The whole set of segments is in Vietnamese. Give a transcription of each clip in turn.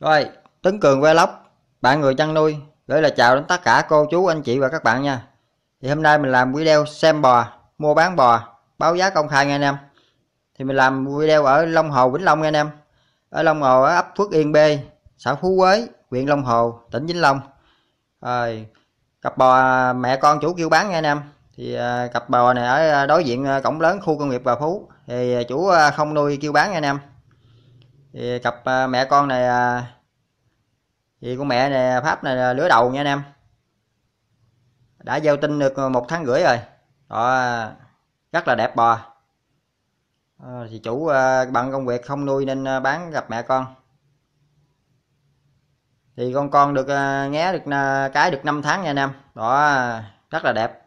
Rồi, Tấn Cường Vlog, bạn người chăn nuôi, gửi lời chào đến tất cả cô chú, anh chị và các bạn nha. Thì hôm nay mình làm video xem bò, mua bán bò, báo giá công khai nha anh em. Thì mình làm video ở Long Hồ, Vĩnh Long nha anh em. Ở Long Hồ, ở ấp Phước Yên B, xã Phú Quế, huyện Long Hồ, tỉnh Vĩnh Long. Rồi, cặp bò mẹ con chủ kêu bán nha anh em. Thì à, cặp bò này ở đối diện à, cổng lớn khu công nghiệp Bà Phú. Thì à, chủ không nuôi kêu bán nha anh em thì cặp à, mẹ con này thì à, con mẹ này à, pháp này là lứa đầu nha anh em đã giao tinh được một tháng rưỡi rồi đó rất là đẹp bò ờ, thì chủ bằng công việc không nuôi nên bán gặp mẹ con thì con con được nghe được cái được 5 tháng nha anh em đó rất là đẹp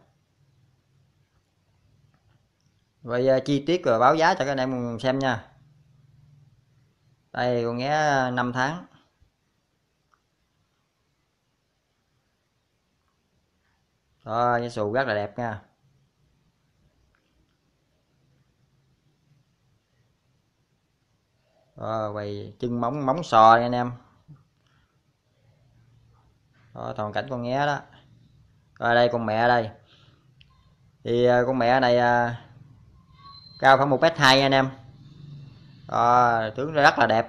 vậy chi tiết rồi báo giá cho các anh em xem nha đây con nghe 5 ờ, tháng đó nhánh xù rất là đẹp nha đó, quay chân móng móng sò nha anh em đó, toàn cảnh con nghe đó rồi đây con mẹ đây thì ờ, con mẹ này ờ, cao khoảng một m hai anh em đó, ờ, tướng rất là đẹp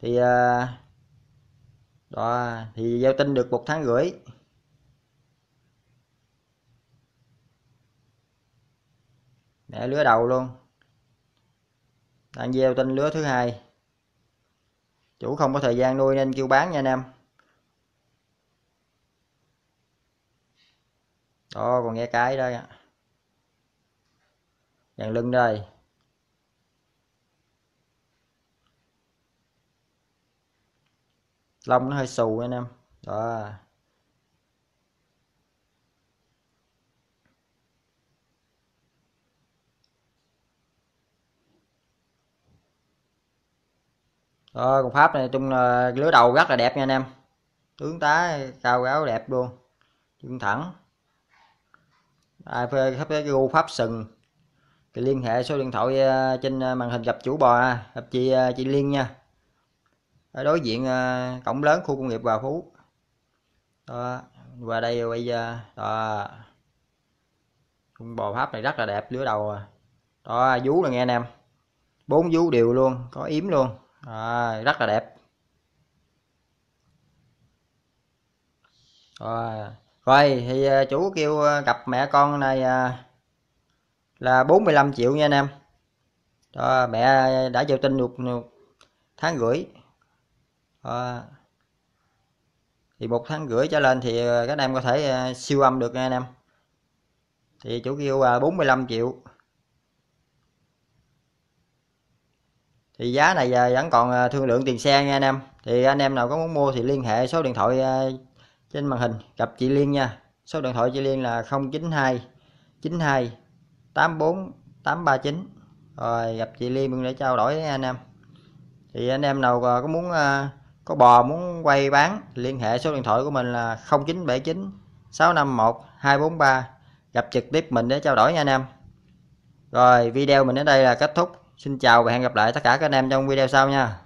thì ờ, đó thì giao tinh được một tháng rưỡi để lứa đầu luôn đang gieo tinh lứa thứ hai chủ không có thời gian nuôi nên kêu bán nha anh em đó còn nghe cái đây dàn lưng đây lông nó hơi xù anh em đó Đó, con pháp này chung là lưới đầu rất là đẹp nha anh em tướng tá cao ráo đẹp luôn chân thẳng ai phê khắp cái gu pháp sừng thì liên hệ số điện thoại ờ, trên ờ, màn hình gặp chủ bò gặp chị ờ, chị liên nha ở đối diện ờ, cổng lớn khu công nghiệp Hòa Phú đó qua đây bây giờ đó con bò pháp này rất là đẹp lứa đầu à đó vú là nghe anh em bốn vú đều luôn có yếm luôn à, rất là đẹp rồi rồi thì ờ, chủ kêu ờ, cặp mẹ con này là 45 triệu nha anh em đó, mẹ đã giao tin được, được tháng gửi à, thì một tháng rưỡi trở lên thì ờ, các anh em có thể ờ, siêu âm được nha anh em thì chủ kêu 45 triệu thì giá này vẫn còn thương lượng tiền xe nha anh em thì anh em nào có muốn mua thì liên hệ số điện thoại trên màn hình gặp chị Liên nha số điện thoại chị Liên là 092 92 84 839 rồi gặp chị Liên để trao đổi với anh em thì anh em nào có muốn có bò muốn quay bán liên hệ số điện thoại của mình là 0979 651 243 gặp trực tiếp mình để trao đổi nha anh em rồi video mình đến đây là kết thúc xin chào và hẹn gặp lại tất cả các anh em trong video sau nha